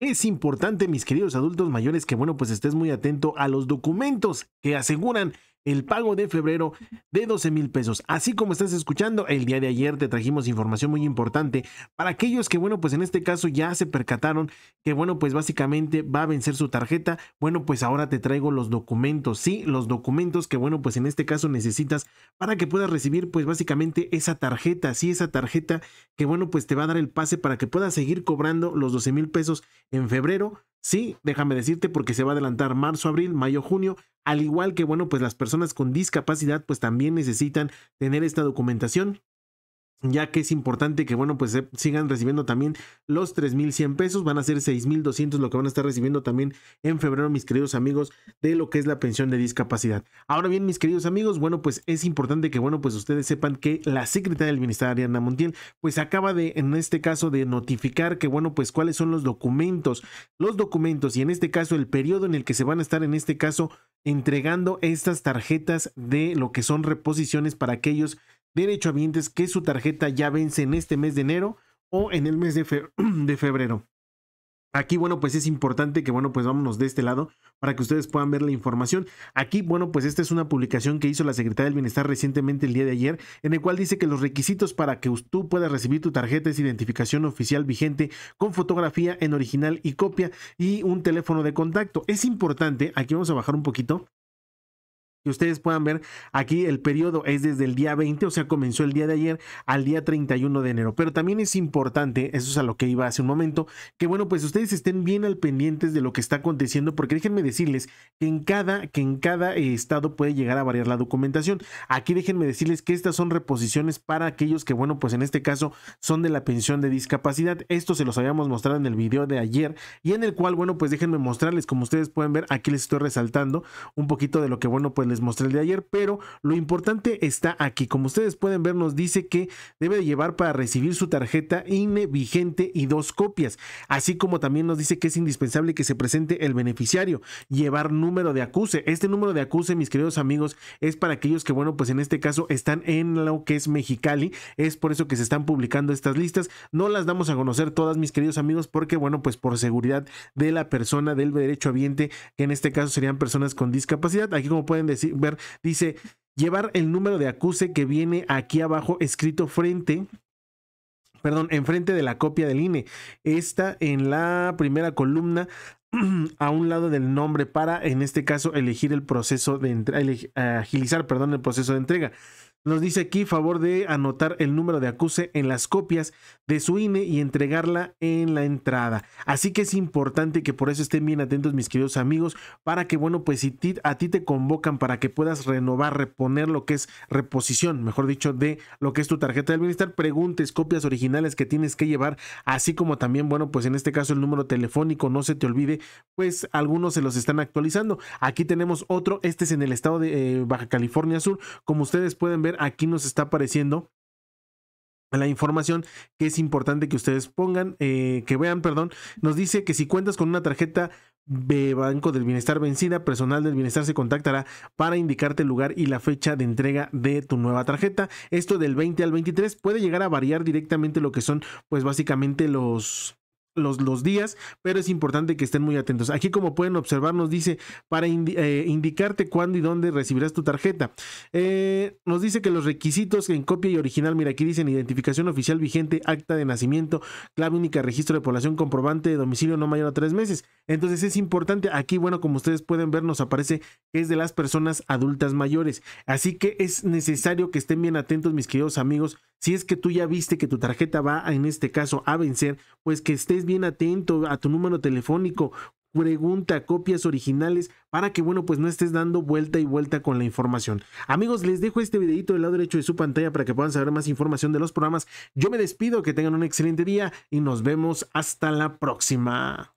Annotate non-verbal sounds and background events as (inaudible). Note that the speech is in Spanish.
Es importante, mis queridos adultos mayores, que bueno, pues estés muy atento a los documentos que aseguran el pago de febrero de 12 mil pesos. Así como estás escuchando, el día de ayer te trajimos información muy importante para aquellos que, bueno, pues en este caso ya se percataron que, bueno, pues básicamente va a vencer su tarjeta. Bueno, pues ahora te traigo los documentos, sí, los documentos que, bueno, pues en este caso necesitas para que puedas recibir, pues básicamente esa tarjeta, sí, esa tarjeta que, bueno, pues te va a dar el pase para que puedas seguir cobrando los 12 mil pesos en febrero Sí, déjame decirte porque se va a adelantar marzo, abril, mayo, junio, al igual que bueno, pues las personas con discapacidad pues también necesitan tener esta documentación ya que es importante que, bueno, pues sigan recibiendo también los 3.100 pesos, van a ser 6.200 lo que van a estar recibiendo también en febrero, mis queridos amigos, de lo que es la pensión de discapacidad. Ahora bien, mis queridos amigos, bueno, pues es importante que, bueno, pues ustedes sepan que la secretaria del ministerio Ariana Montiel, pues acaba de, en este caso, de notificar que, bueno, pues cuáles son los documentos, los documentos y en este caso el periodo en el que se van a estar, en este caso, entregando estas tarjetas de lo que son reposiciones para aquellos derecho vientes que su tarjeta ya vence en este mes de enero o en el mes de, (clears throat) de febrero. Aquí, bueno, pues es importante que, bueno, pues vámonos de este lado para que ustedes puedan ver la información. Aquí, bueno, pues esta es una publicación que hizo la Secretaría del Bienestar recientemente el día de ayer, en el cual dice que los requisitos para que tú puedas recibir tu tarjeta es identificación oficial vigente con fotografía en original y copia y un teléfono de contacto. Es importante, aquí vamos a bajar un poquito que ustedes puedan ver aquí el periodo es desde el día 20, o sea, comenzó el día de ayer al día 31 de enero. Pero también es importante, eso es a lo que iba hace un momento, que bueno, pues ustedes estén bien al pendientes de lo que está aconteciendo, porque déjenme decirles que en cada, que en cada eh, estado puede llegar a variar la documentación. Aquí déjenme decirles que estas son reposiciones para aquellos que, bueno, pues en este caso son de la pensión de discapacidad. Esto se los habíamos mostrado en el video de ayer y en el cual, bueno, pues déjenme mostrarles, como ustedes pueden ver, aquí les estoy resaltando un poquito de lo que, bueno, pues les mostré el de ayer, pero lo importante está aquí. Como ustedes pueden ver, nos dice que debe llevar para recibir su tarjeta INE vigente y dos copias, así como también nos dice que es indispensable que se presente el beneficiario, llevar número de acuse. Este número de acuse, mis queridos amigos, es para aquellos que, bueno, pues en este caso están en lo que es Mexicali, es por eso que se están publicando estas listas. No las damos a conocer todas, mis queridos amigos, porque, bueno, pues por seguridad de la persona del derecho habiente, que en este caso serían personas con discapacidad. Aquí, como pueden decir, ver, dice, llevar el número de acuse que viene aquí abajo escrito frente perdón, enfrente de la copia del INE. está en la primera columna (clears throat) a un lado del nombre para, en este caso, elegir el proceso de agilizar, perdón, el proceso de entrega. Nos dice aquí favor de anotar el número de acuse en las copias de su INE y entregarla en la entrada. Así que es importante que por eso estén bien atentos mis queridos amigos para que bueno pues si a ti te convocan para que puedas renovar, reponer lo que es reposición, mejor dicho, de lo que es tu tarjeta del bienestar, preguntes copias originales que tienes que llevar, así como también bueno pues en este caso el número telefónico, no se te olvide, pues algunos se los están actualizando. Aquí tenemos otro, este es en el estado de eh, Baja California Sur, como ustedes pueden ver aquí nos está apareciendo la información que es importante que ustedes pongan, eh, que vean, perdón, nos dice que si cuentas con una tarjeta de Banco del Bienestar vencida, personal del bienestar se contactará para indicarte el lugar y la fecha de entrega de tu nueva tarjeta. Esto del 20 al 23 puede llegar a variar directamente lo que son, pues básicamente los los, los, días, pero es importante que estén muy atentos. Aquí, como pueden observar, nos dice para eh, indicarte cuándo y dónde recibirás tu tarjeta. Eh, nos dice que los requisitos en copia y original, mira, aquí dicen identificación oficial vigente, acta de nacimiento, clave única, registro de población, comprobante de domicilio no mayor a tres meses. Entonces es importante. Aquí, bueno, como ustedes pueden ver, nos aparece que es de las personas adultas mayores. Así que es necesario que estén bien atentos, mis queridos amigos, si es que tú ya viste que tu tarjeta va, en este caso, a vencer, pues que estés bien atento a tu número telefónico, pregunta, copias originales, para que, bueno, pues no estés dando vuelta y vuelta con la información. Amigos, les dejo este videito del lado derecho de su pantalla para que puedan saber más información de los programas. Yo me despido, que tengan un excelente día y nos vemos hasta la próxima.